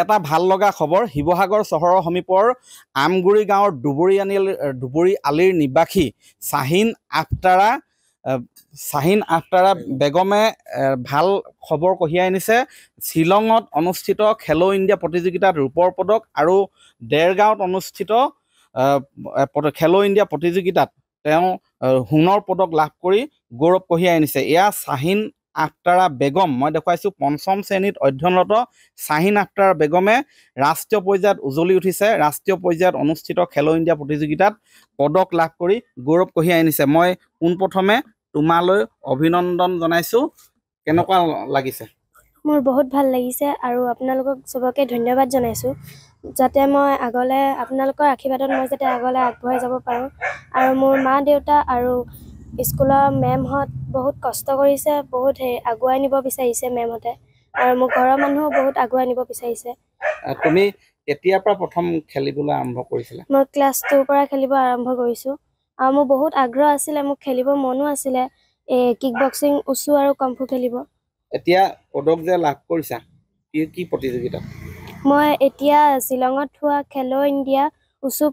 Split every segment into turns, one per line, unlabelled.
এটা ভাল লগা খবৰ শিৱসাগৰ চহৰৰ সমীপৰ আমগুৰি গাঁৱৰ ডুবুৰী আনিল ডুবুৰী আলিৰ নিবাসী শ্বাহিন আফতাৰা শ্বাহিন আফতাৰা বেগমে ভাল খবৰ কঢ়িয়াই আনিছে শ্বিলঙত অনুষ্ঠিত খেলো ইণ্ডিয়া প্ৰতিযোগিতাত ৰূপৰ পদক আৰু দেৰগাঁৱত অনুষ্ঠিত খেলো ইণ্ডিয়া প্ৰতিযোগিতাত তেওঁ সোণৰ পদক লাভ কৰি গৌৰৱ কঢ়িয়াই আনিছে এয়া শ্বাহিন আফতাৰা বেগম মই দেখুৱাইছোঁ পঞ্চম শ্ৰেণীত অধ্যয়নৰত শাহিন আফতাৰা বেগমে ৰাষ্ট্ৰীয় পৰ্যায়ত উজলি উঠিছে ৰাষ্ট্ৰীয় পৰ্যায়ত অনুষ্ঠিত খেলো ইণ্ডিয়া প্ৰতিযোগিতাত পদক লাভ কৰি গৌৰৱ কঢ়িয়াই আনিছে মই পোনপ্ৰথমে তোমালৈ অভিনন্দন জনাইছোঁ কেনেকুৱা লাগিছে
মোৰ বহুত ভাল লাগিছে আৰু আপোনালোকক চবকে ধন্যবাদ জনাইছোঁ যাতে মই আগলৈ আপোনালোকৰ আশীৰ্বাদত মই যাতে আগলৈ আগবঢ়াই যাব পাৰোঁ আৰু মোৰ মা দেউতা আৰু স্কুলৰ মেমহঁত বহুত কষ্ট কৰিছে বহুত হেৰি আগুৱাই নিব বিচাৰিছে মেমহঁতে আৰু মোৰ ঘৰৰ মানুহো বহুত আগুৱাই নিব বিচাৰিছে
তুমি কেতিয়াৰ পৰা প্ৰথম খেলিবলৈ আৰম্ভ কৰিছিলা
মই ক্লাছ টুৰ পৰা খেলিব আৰম্ভ কৰিছোঁ আৰু মোৰ বহুত আগ্ৰহ আছিলে মোক খেলিব মনো আছিলে এই কিক বক্সিং উচু আৰু কম্ফু খেলিব
এতিয়া পদক যে লাভ কৰিছা কি কি প্ৰতিযোগিতা
মই এতিয়া শ্বিলঙত হোৱা খেলো ইণ্ডিয়া উচু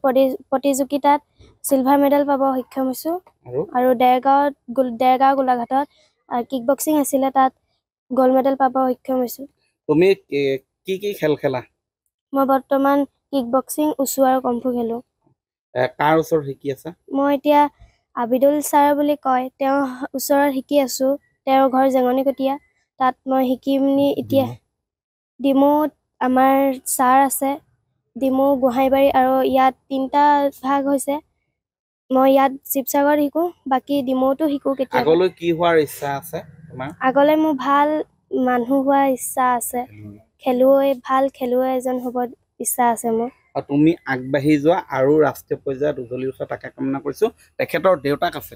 প্ৰতিযোগিতাত চিলভাৰ মেডেল পাব সক্ষম হৈছোঁ আৰু দেৰগাঁৱত দেৰগাঁও গোলাঘাটত কিক বক্সিং আছিলে তাত গ'ল্ড মেডেল পাব সক্ষম হৈছোঁ
তুমি কি কি খেল খেলা
মই বৰ্তমান কিক বক্সিং উচু আৰু কম্ফু খেলোঁ
কাৰ ওচৰত শিকি আছা
মই এতিয়া আবিদুল ছাৰ বুলি কয় তেওঁৰ ওচৰত শিকি আছোঁ তেওঁৰ ঘৰ জেঙনিকটীয়া তাত মই শিকি পিনি এতিয়া ডিমৌত আমাৰ ছাৰ আছে ডিমু গোহাঁইবাৰী আৰু ইয়াত তিনিটা ভাগ হৈছে মই ইয়াত শিৱসাগৰ শিকো বাকি ডিমৌটো শিকো আগলৈ আগলৈ মোৰ ভাল মানুহ হোৱাৰ ইচ্ছা আছে খেলুৱৈ ভাল খেলুৱৈ এজন হ'ব ইচ্ছা আছে মোৰ
তুমি আগবাঢ়ি যোৱা আৰু ৰাষ্ট্ৰীয় পৰ্যায়ত উজলি উঠা তাকে কামনা কৰিছোঁ তেখেতৰ দেউতাক আছে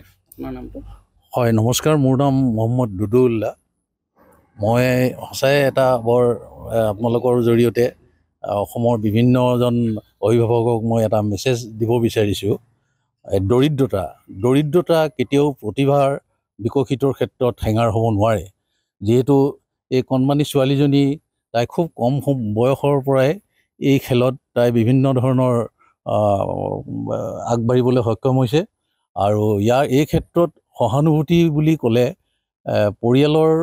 হয় নমস্কাৰ মোৰ নাম মহম্মদ দুদৌল্লা মই সঁচাই এটা বৰ আপোনালোকৰ জৰিয়তে অসমৰ বিভিন্নজন অভিভাৱকক মই এটা মেছেজ দিব বিচাৰিছোঁ দৰিদ্ৰতা দৰিদ্ৰতা কেতিয়াও প্ৰতিভাৰ বিকশিতৰ ক্ষেত্ৰত হেঙাৰ হ'ব নোৱাৰে যিহেতু এই কণমানি ছোৱালীজনী তাই খুব কম বয়সৰ পৰাই এই খেলত তাই বিভিন্ন ধৰণৰ আগবাঢ়িবলৈ সক্ষম হৈছে আৰু ইয়াৰ এই ক্ষেত্ৰত সহানুভূতি বুলি ক'লে পৰিয়ালৰ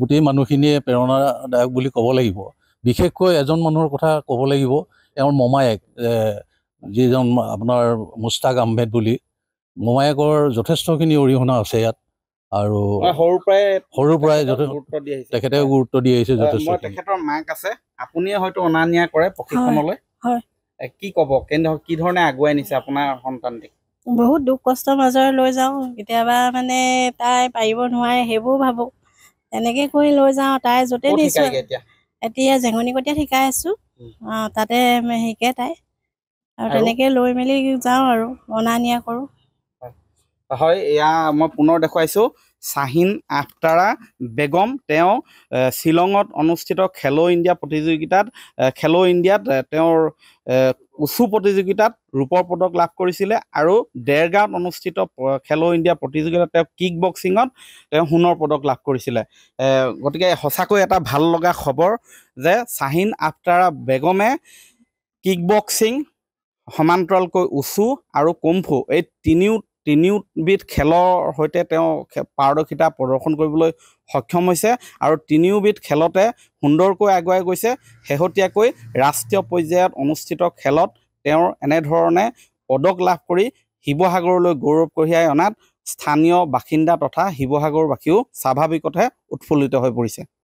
গোটেই মানুহখিনিয়ে প্ৰেৰণাদায়ক বুলি ক'ব লাগিব বিশেষকৈ এজন মানুহৰ কথা ক'ব লাগিব তেওঁৰ মমায়েক যিজন আপোনাৰ মুস্তাক আহমেদ বুলি মোমায়েকৰ যথেষ্টখিনি অৰিহণা আছে ইয়াত আৰু সৰুৰ পৰাই সৰুৰ পৰাই
তেখেতে গুৰুত্ব
দি আহিছে যথেষ্ট
তেখেতৰ মাক আছে আপুনিয়ে হয়তো অনা নিয়া কৰে প্ৰশিক্ষণলৈ কি ক'ব কেনেধৰণ কি ধৰণে আগুৱাই নিছে আপোনাৰ
সন্তানটিক বহুত দুখ কষ্টৰ মাজৰ লৈ যাওঁ কেতিয়াবা মানে তাই পাৰিব নোৱাৰে সেইবোৰ ভাবোঁ তেনেকে কৰি লৈ যাওঁ তাই য'তে এতিয়া জেঙনিকটীয়াত শিকাই আছো তাতে শিকে তাই আৰু তেনেকে লৈ মেলি যাওঁ আৰু অনা নিয়া কৰোঁ
হয় এয়া মই পুনৰ দেখুৱাইছোঁ শ্বাহিন আফতাৰা বেগম তেওঁ শ্বিলঙত অনুষ্ঠিত খেলো ইণ্ডিয়া প্ৰতিযোগিতাত খেলো ইণ্ডিয়াত তেওঁৰ উচু প্ৰতিযোগিতাত ৰূপৰ পদক লাভ কৰিছিলে আৰু দেৰগাঁৱত অনুষ্ঠিত খেলো ইণ্ডিয়া প্ৰতিযোগিতাত তেওঁ কিক বক্সিঙত তেওঁ সোণৰ পদক লাভ কৰিছিলে গতিকে সঁচাকৈ এটা ভাল লগা খবৰ যে শ্বাহিন আফতাৰা বেগমে কিক বক্সিং সমান্তৰালকৈ উচু আৰু কুম্ফু এই তিনিও তিনিওবিধ খেলৰ সৈতে তেওঁ পাৰদৰ্শিতা প্ৰদৰ্শন কৰিবলৈ সক্ষম হৈছে আৰু তিনিওবিধ খেলতে সুন্দৰকৈ আগুৱাই গৈছে শেহতীয়াকৈ ৰাষ্ট্ৰীয় পৰ্যায়ত অনুষ্ঠিত খেলত তেওঁৰ এনেধৰণে পদক লাভ কৰি শিৱসাগৰলৈ গৌৰৱ কঢ়িয়াই অনাত স্থানীয় বাসিন্দা তথা শিৱসাগৰবাসীও স্বাভাৱিকতে উৎফুল্লিত হৈ পৰিছে